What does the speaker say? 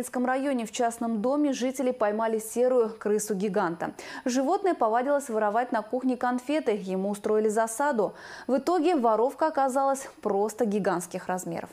Ленинском районе в частном доме жители поймали серую крысу-гиганта. Животное повадилось воровать на кухне конфеты, ему устроили засаду. В итоге воровка оказалась просто гигантских размеров.